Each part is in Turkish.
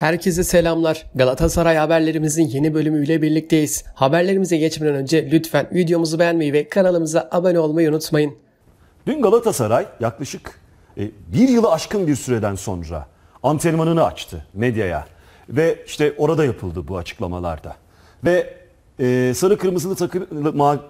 Herkese selamlar. Galatasaray haberlerimizin yeni bölümüyle birlikteyiz. Haberlerimize geçmeden önce lütfen videomuzu beğenmeyi ve kanalımıza abone olmayı unutmayın. Dün Galatasaray yaklaşık e, bir yılı aşkın bir süreden sonra antrenmanını açtı medyaya. Ve işte orada yapıldı bu açıklamalarda. Ve e, sarı kırmızılı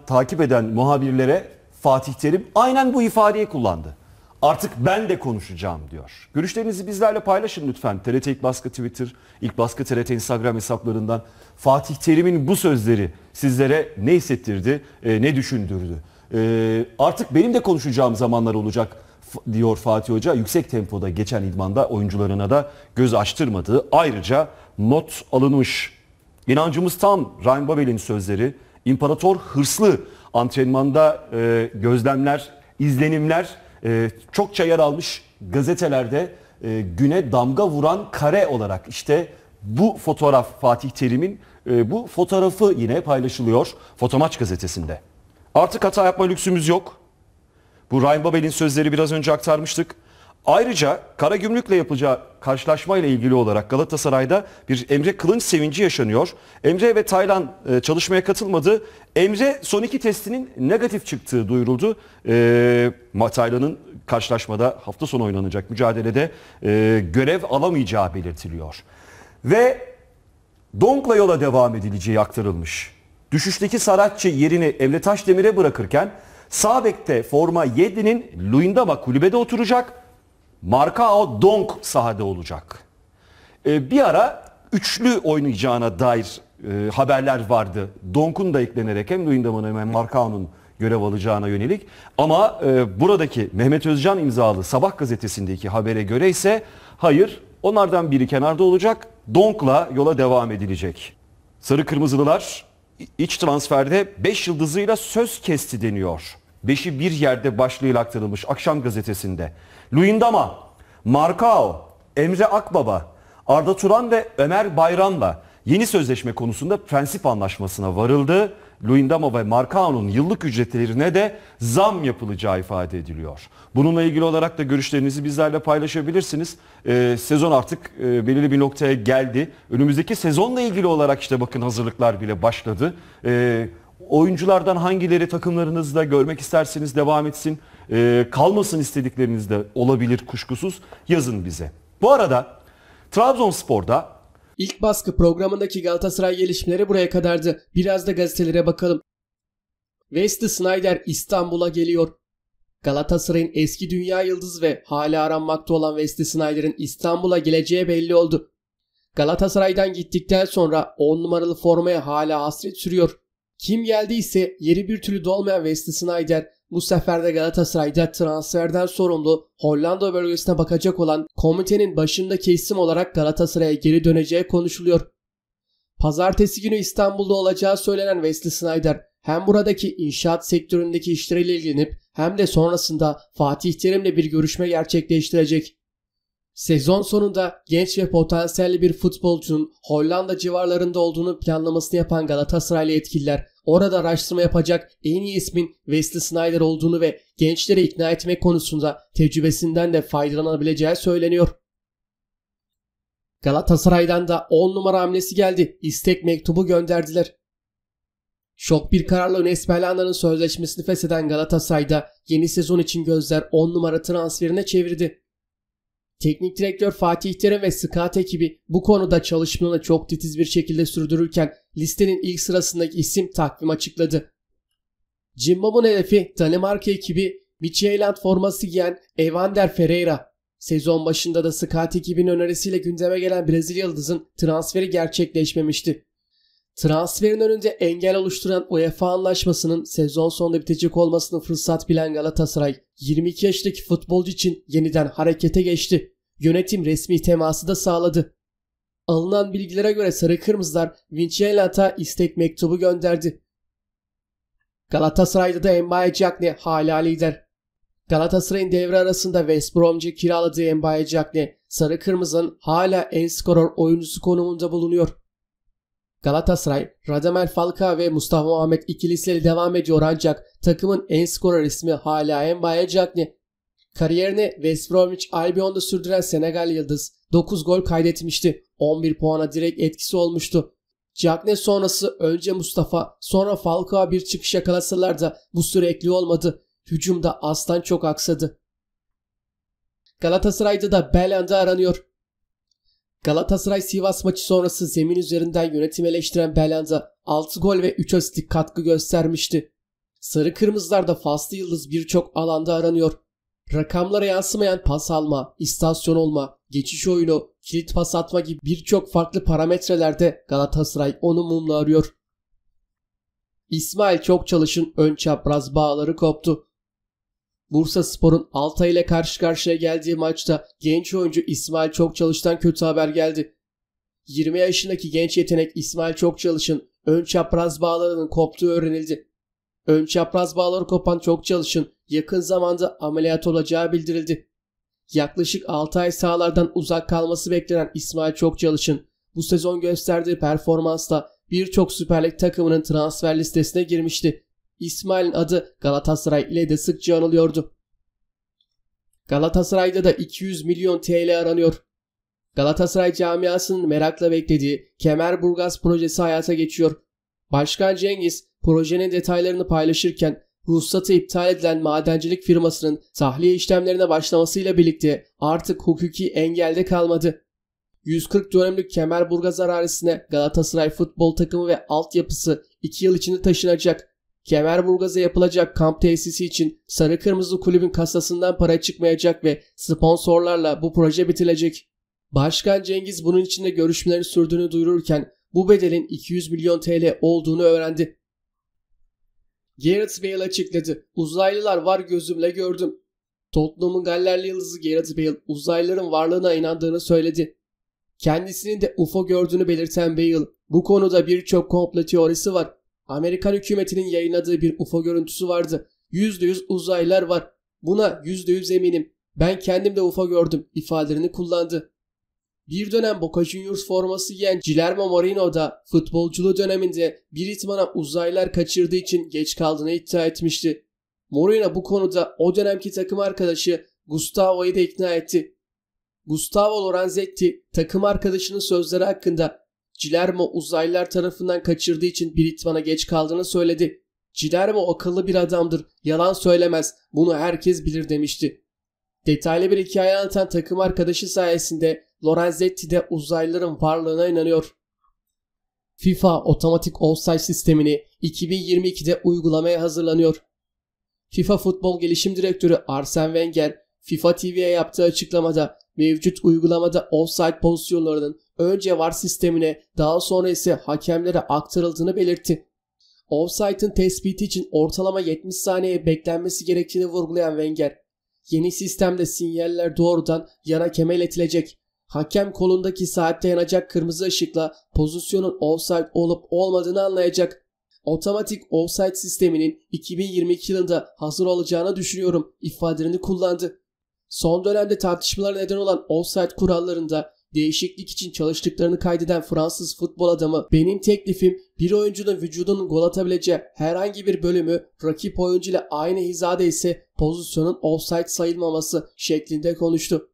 takip eden muhabirlere Fatih Terim aynen bu ifadeyi kullandı. Artık ben de konuşacağım diyor. Görüşlerinizi bizlerle paylaşın lütfen. TRT İlk Baskı Twitter, İlk Baskı TRT Instagram hesaplarından Fatih Terim'in bu sözleri sizlere ne hissettirdi, e, ne düşündürdü? E, artık benim de konuşacağım zamanlar olacak diyor Fatih Hoca. Yüksek tempoda geçen idmanda oyuncularına da göz açtırmadığı ayrıca not alınmış. İnancımız tam Ryan Babel'in sözleri. İmparator hırslı antrenmanda e, gözlemler, izlenimler e, çokça yer almış gazetelerde e, güne damga vuran kare olarak işte bu fotoğraf Fatih Terim'in e, bu fotoğrafı yine paylaşılıyor Fotomaç gazetesinde. Artık hata yapma lüksümüz yok. Bu Ryan Babel'in sözleri biraz önce aktarmıştık. Ayrıca Karagümrük'le yapacağı karşılaşma ile ilgili olarak Galatasaray'da bir Emre Kılınç sevinci yaşanıyor. Emre ve Taylan e, çalışmaya katılmadı. Emre son iki testinin negatif çıktığı duyuruldu. E, Taylan'ın karşılaşmada hafta sonu oynanacak mücadelede e, görev alamayacağı belirtiliyor. Ve Donk'la yola devam edileceği aktarılmış. Düşüşteki Saratçı yerini Emre Taşdemir'e bırakırken Sabek'te bekte forma 7'nin Luindama kulübede oturacak. Marka o Donk sahada olacak. Ee, bir ara üçlü oynayacağına dair e, haberler vardı. Donk'un da eklenerek hem Luyendam'ın hem Markao'nun görev alacağına yönelik. Ama e, buradaki Mehmet Özcan imzalı Sabah gazetesindeki habere göre ise hayır onlardan biri kenarda olacak. Donk'la yola devam edilecek. Sarı Kırmızılılar iç transferde 5 yıldızıyla söz kesti deniyor. Beşi bir yerde başlığıyla aktarılmış akşam gazetesinde. Luindama, Markao, Emre Akbaba, Arda Turan ve Ömer Bayram'la yeni sözleşme konusunda prensip anlaşmasına varıldı. Luindama ve Markao'nun yıllık ücretlerine de zam yapılacağı ifade ediliyor. Bununla ilgili olarak da görüşlerinizi bizlerle paylaşabilirsiniz. Ee, sezon artık e, belirli bir noktaya geldi. Önümüzdeki sezonla ilgili olarak işte bakın hazırlıklar bile başladı. Ee, Oyunculardan hangileri takımlarınızda görmek isterseniz devam etsin. E, kalmasın istedikleriniz de olabilir kuşkusuz. Yazın bize. Bu arada Trabzonspor'da ilk baskı programındaki Galatasaray gelişmeleri buraya kadardı. Biraz da gazetelere bakalım. Wesley Snyder İstanbul'a geliyor. Galatasaray'ın eski dünya yıldız ve hala aranmakta olan Wesley Snyder'in İstanbul'a geleceği belli oldu. Galatasaray'dan gittikten sonra 10 numaralı formaya hala hasret sürüyor. Kim geldiyse yeri bir türlü dolmayan Wesley Sneijder bu sefer de Galatasaray'da transferden sorumlu Hollanda bölgesine bakacak olan komitenin başındaki isim olarak Galatasaray'a geri döneceği konuşuluyor. Pazartesi günü İstanbul'da olacağı söylenen Wesley Sneijder hem buradaki inşaat sektöründeki işleriyle ilgilenip hem de sonrasında Fatih Terim'le bir görüşme gerçekleştirecek. Sezon sonunda genç ve potansiyelli bir futbolcunun Hollanda civarlarında olduğunu planlamasını yapan Galatasaraylı yetkililer orada araştırma yapacak en iyi ismin Wesley Snyder olduğunu ve gençleri ikna etmek konusunda tecrübesinden de faydalanabileceği söyleniyor. Galatasaray'dan da 10 numara hamlesi geldi. İstek mektubu gönderdiler. Şok bir kararla Enes sözleşmesini fesheden Galatasaray'da yeni sezon için gözler 10 numara transferine çevirdi. Teknik direktör Fatih Terim ve scout ekibi bu konuda çalışmalarını çok titiz bir şekilde sürdürürken listenin ilk sırasındaki isim takvim açıkladı. Cimbom'un hedefi Danimarka ekibi Midtjylland forması giyen Evander Ferreira. Sezon başında da scout ekibinin önerisiyle gündeme gelen Brezilya yıldızın transferi gerçekleşmemişti. Transferin önünde engel oluşturan UEFA anlaşmasının sezon sonunda bitecek olmasını fırsat bilen Galatasaray 22 yaşındaki futbolcu için yeniden harekete geçti. Yönetim resmi teması da sağladı. Alınan bilgilere göre Sarı Kırmızılar Vincenlat'a istek mektubu gönderdi. Galatasaray'da da Mbaye Cagne hala lider. Galatasaray'ın devre arasında West Brom'cu kiraladığı Mbaye Cagne, Sarı Kırmızı'nın hala en skorer oyuncusu konumunda bulunuyor. Galatasaray, Radamel Falcao ve Mustafa Muhammed ikilisiyle devam ediyor ancak takımın en skorer ismi hala Mbaye Cagney. Kariyerini West Bromwich Albion'da sürdüren Senegal Yıldız 9 gol kaydetmişti. 11 puana direkt etkisi olmuştu. Cagney sonrası önce Mustafa sonra Falcao bir çıkış yakalasalar da bu sürekli olmadı. Hücumda aslan çok aksadı. Galatasaray'da da Belanda aranıyor. Galatasaray-Sivas maçı sonrası zemin üzerinden yönetim eleştiren Belanda 6 gol ve 3 asistlik katkı göstermişti. Sarı kırmızılar da Faslı Yıldız birçok alanda aranıyor. Rakamlara yansımayan pas alma, istasyon olma, geçiş oyunu, kilit pas atma gibi birçok farklı parametrelerde Galatasaray onu mumla arıyor. İsmail çok çalışın ön çapraz bağları koptu. Bursa Spor'un Altay ile karşı karşıya geldiği maçta genç oyuncu İsmail Çokçalış'tan kötü haber geldi. 20 yaşındaki genç yetenek İsmail Çokçalış'ın ön çapraz bağlarının koptuğu öğrenildi. Ön çapraz bağları kopan Çokçalış'ın yakın zamanda ameliyat olacağı bildirildi. Yaklaşık 6 ay sahalardan uzak kalması beklenen İsmail Çokçalış'ın bu sezon gösterdiği performansla birçok Süper Lig takımının transfer listesine girmişti. İsmail'in adı Galatasaray ile de sıkça anılıyordu. Galatasaray'da da 200 milyon TL aranıyor. Galatasaray camiasının merakla beklediği Kemerburgaz projesi hayata geçiyor. Başkan Cengiz projenin detaylarını paylaşırken ruhsatı iptal edilen madencilik firmasının tahliye işlemlerine başlamasıyla birlikte artık hukuki engelde kalmadı. 140 dönümlük Kemerburgaz ararisine Galatasaray futbol takımı ve altyapısı 2 yıl içinde taşınacak. Kemerburgaz'a yapılacak kamp tesisi için Sarı Kırmızı Kulübün kasasından para çıkmayacak ve sponsorlarla bu proje bitilecek. Başkan Cengiz bunun içinde görüşmelerini sürdüğünü duyururken bu bedelin 200 milyon TL olduğunu öğrendi. Gareth Bale açıkladı. Uzaylılar var gözümle gördüm. Tottenham'ın Gallerli yıldızı Gareth Bale uzaylıların varlığına inandığını söyledi. Kendisinin de UFO gördüğünü belirten Bale, bu konuda birçok komplo teorisi var Amerikan hükümetinin yayınladığı bir UFO görüntüsü vardı. %100 uzaylılar var. Buna %100 eminim. Ben kendim de UFO gördüm ifadelerini kullandı. Bir dönem Boca Juniors forması giyen Guillermo Moreno da futbolculuğu döneminde bir itmana uzaylılar kaçırdığı için geç kaldığını iddia etmişti. Moreno bu konuda o dönemki takım arkadaşı Gustavo'yu da ikna etti. Gustavo Lorenzetti takım arkadaşının sözleri hakkında Cilermo uzaylılar tarafından kaçırdığı için bir geç kaldığını söyledi. Cilermo akıllı bir adamdır, yalan söylemez, bunu herkes bilir demişti. Detaylı bir hikaye anlatan takım arkadaşı sayesinde Lorenzetti de uzaylıların varlığına inanıyor. FIFA otomatik offside sistemini 2022'de uygulamaya hazırlanıyor. FIFA Futbol Gelişim Direktörü Arsene Wenger, FIFA TV'ye yaptığı açıklamada Mevcut uygulamada offside pozisyonlarının önce VAR sistemine daha sonra ise hakemlere aktarıldığını belirtti. Offside'ın tespiti için ortalama 70 saniye beklenmesi gerektiğini vurgulayan Wenger, yeni sistemde sinyaller doğrudan yana keme iletilecek. Hakem kolundaki saatte yanacak kırmızı ışıkla pozisyonun offside olup olmadığını anlayacak. Otomatik offside sisteminin 2022 yılında hazır olacağını düşünüyorum ifadelerini kullandı. Son dönemde tartışmalara neden olan offside kurallarında değişiklik için çalıştıklarını kaydeden Fransız futbol adamı benim teklifim bir oyuncunun vücudunun gol atabileceği herhangi bir bölümü rakip oyuncu ile aynı hizada ise pozisyonun offside sayılmaması şeklinde konuştu.